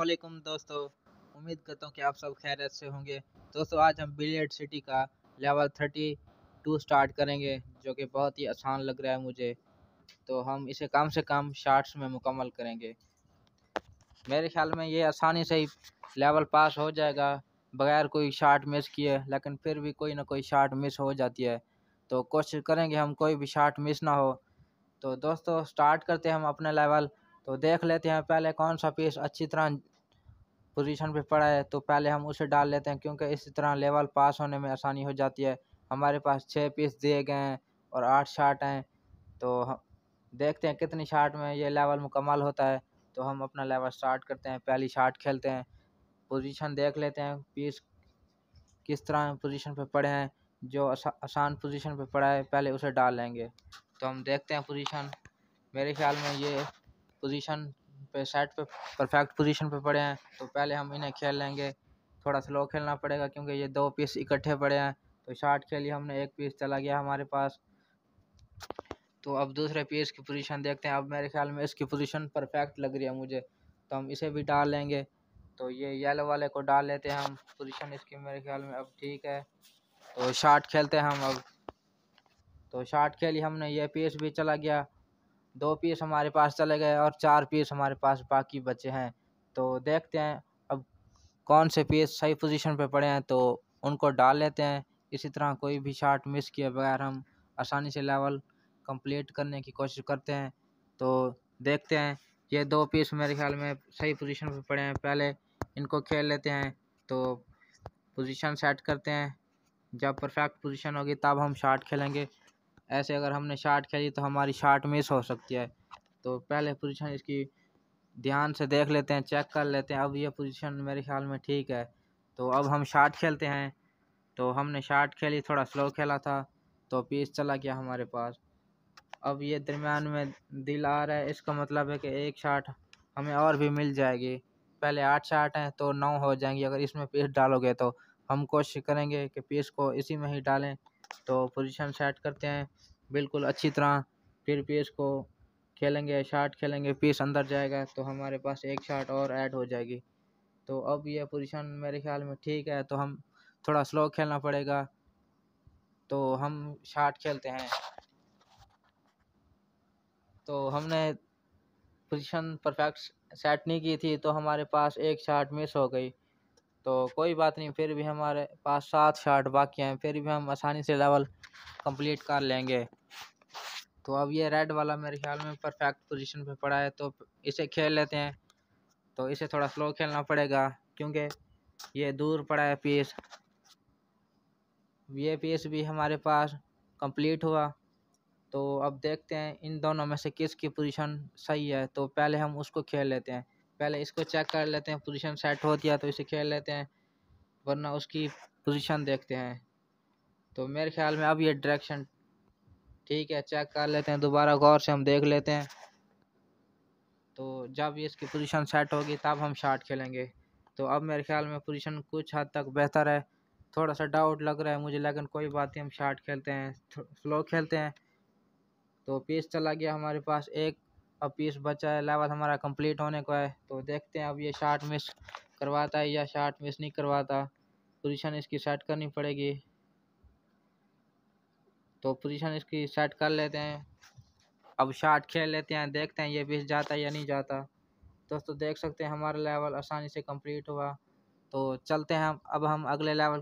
असलम दोस्तों उम्मीद करता हूँ कि आप सब खैर से होंगे दोस्तों आज हम बिलियड सिटी का लेवल थर्टी टू स्टार्ट करेंगे जो कि बहुत ही आसान लग रहा है मुझे तो हम इसे कम से कम शार्ट्स में मुकम्मल करेंगे मेरे ख्याल में ये आसानी से ही लेवल पास हो जाएगा बगैर कोई शार्ट मिस किए लेकिन फिर भी कोई ना कोई शार्ट मिस हो जाती है तो कोशिश करेंगे हम कोई भी शार्ट मिस ना हो तो दोस्तों स्टार्ट करते हैं हम अपने लेवल तो देख लेते हैं पहले कौन सा पीस अच्छी तरह पोजीशन पे पड़ा है तो पहले हम उसे डाल लेते हैं क्योंकि इस तरह लेवल पास होने में आसानी हो जाती है हमारे पास छः पीस दिए गए हैं और आठ शार्ट हैं तो हम देखते हैं कितनी शार्ट में ये लेवल मुकम्मल होता है तो हम अपना लेवल स्टार्ट करते हैं पहली शार्ट खेलते हैं पोजीशन देख लेते हैं पीस किस तरह पोजीशन पे पड़े हैं जो आसान आसान पोजीशन पे पड़ा है पहले उसे डाल लेंगे तो हम देखते हैं पोजीशन मेरे ख्याल में ये पोजीशन पे साइड पे परफेक्ट पोजीशन पे पड़े हैं तो पहले हम इन्हें खेल लेंगे थोड़ा स्लो खेलना पड़ेगा क्योंकि ये दो पीस इकट्ठे पड़े हैं तो शार्ट खेली हमने एक पीस चला गया हमारे पास तो अब दूसरे पीस की पोजीशन देखते हैं अब मेरे ख्याल में इसकी पोजीशन परफेक्ट लग रही है मुझे तो हम इसे भी डाल लेंगे तो ये येलो वाले को डाल लेते हैं हम पोजीशन इसकी मेरे ख्याल में अब ठीक है तो शार्ट खेलते हैं हम अब तो शार्ट खेली हमने ये पीस भी चला गया दो पीस हमारे पास चले गए और चार पीस हमारे पास बाकी बचे हैं तो देखते हैं अब कौन से पीस सही पोजीशन पे पड़े हैं तो उनको डाल लेते हैं इसी तरह कोई भी शार्ट मिस किए बगैर हम आसानी से लेवल कंप्लीट करने की कोशिश करते हैं तो देखते हैं ये दो पीस मेरे ख्याल में सही पोजीशन पे पड़े हैं पहले इनको खेल लेते हैं तो पोजीशन सेट करते हैं जब परफेक्ट पोजीशन होगी तब हम शार्ट खेलेंगे ऐसे अगर हमने शार्ट खेली तो हमारी शार्ट मिस हो सकती है तो पहले पोजीशन इसकी ध्यान से देख लेते हैं चेक कर लेते हैं अब ये पोजीशन मेरे ख्याल में ठीक है तो अब हम शार्ट खेलते हैं तो हमने शार्ट खेली थोड़ा स्लो खेला था तो पीस चला गया हमारे पास अब ये दरमियान में दिल आ रहा है इसका मतलब है कि एक शार्ट हमें और भी मिल जाएगी पहले आठ शार्ट हैं तो नौ हो जाएंगी अगर इसमें पीस डालोगे तो हम कोशिश करेंगे कि पीस को इसी में ही डालें तो पोजीशन सेट करते हैं बिल्कुल अच्छी तरह फिर पीस को खेलेंगे शार्ट खेलेंगे पीस अंदर जाएगा तो हमारे पास एक शार्ट और ऐड हो जाएगी तो अब यह पोजीशन मेरे ख्याल में ठीक है तो हम थोड़ा स्लो खेलना पड़ेगा तो हम शार्ट खेलते हैं तो हमने पोजीशन परफेक्ट सेट नहीं की थी तो हमारे पास एक शार्ट मिस हो गई तो कोई बात नहीं फिर भी हमारे पास सात शार्ट बाकी हैं फिर भी हम आसानी से लेवल कंप्लीट कर लेंगे तो अब ये रेड वाला मेरे ख्याल में परफेक्ट पोजीशन पे पड़ा है तो इसे खेल लेते हैं तो इसे थोड़ा स्लो खेलना पड़ेगा क्योंकि ये दूर पड़ा है पीस ये पीस भी हमारे पास कंप्लीट हुआ तो अब देखते हैं इन दोनों में से किसकी पोजीशन सही है तो पहले हम उसको खेल लेते हैं पहले इसको चेक कर लेते हैं पोजीशन सेट होती है तो इसे खेल लेते हैं वरना उसकी पोजीशन देखते हैं तो मेरे ख्याल में अब ये डायरेक्शन ठीक है चेक कर लेते हैं दोबारा गौर से हम देख लेते हैं तो जब ये इसकी पोजीशन सेट होगी तब हम शॉट खेलेंगे तो अब मेरे ख्याल में पोजीशन कुछ हद तक बेहतर है थोड़ा सा डाउट लग रहा है मुझे लेकिन कोई बात नहीं हम शॉट खेलते हैं स्लो खेलते हैं तो पीस चला गया हमारे पास एक अब पीस बचा है लेवल हमारा कंप्लीट होने को है तो देखते हैं अब ये शार्ट मिस करवाता है या शार्ट मिस नहीं करवाता पोजीशन इसकी सेट करनी पड़ेगी तो पोजीशन इसकी सेट कर लेते हैं अब शार्ट खेल लेते हैं देखते हैं ये बीस जाता है या नहीं जाता दोस्तों देख सकते हैं हमारा लेवल आसानी से कंप्लीट हुआ तो चलते हैं अब हम अगले लेवल